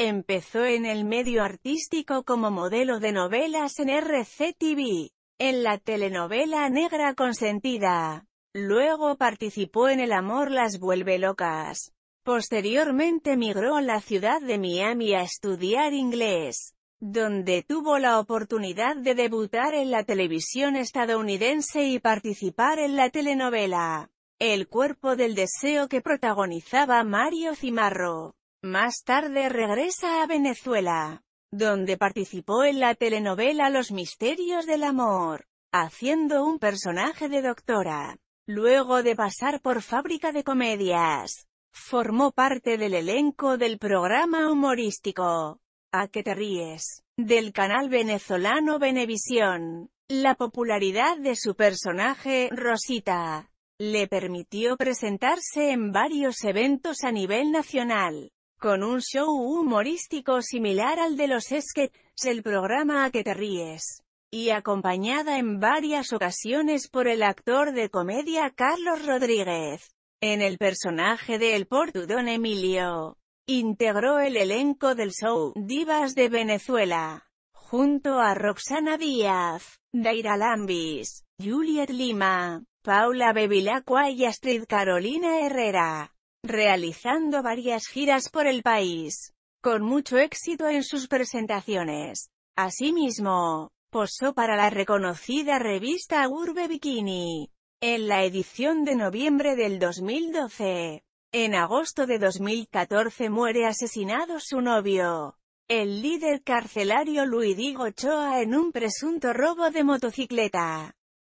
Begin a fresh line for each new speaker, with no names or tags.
Empezó en el medio artístico como modelo de novelas en RCTV, en la telenovela Negra Consentida. Luego participó en El amor las vuelve locas. Posteriormente migró a la ciudad de Miami a estudiar inglés, donde tuvo la oportunidad de debutar en la televisión estadounidense y participar en la telenovela El cuerpo del deseo que protagonizaba Mario Cimarro. Más tarde regresa a Venezuela, donde participó en la telenovela Los misterios del amor, haciendo un personaje de doctora. Luego de pasar por Fábrica de Comedias, formó parte del elenco del programa humorístico ¿A que te ríes? del canal venezolano Venevisión. La popularidad de su personaje, Rosita, le permitió presentarse en varios eventos a nivel nacional. Con un show humorístico similar al de los sketches, el programa A que te ríes. Y acompañada en varias ocasiones por el actor de comedia Carlos Rodríguez. En el personaje de El Portudón Emilio. Integró el elenco del show Divas de Venezuela junto a Roxana Díaz, Daira Lambis, Juliet Lima, Paula Bevilacqua y Astrid Carolina Herrera realizando varias giras por el país, con mucho éxito en sus presentaciones. Asimismo, posó para la reconocida revista Urbe Bikini, en la edición de noviembre del 2012. En agosto de 2014 muere asesinado su novio, el líder carcelario Diego Choa en un presunto robo de motocicleta.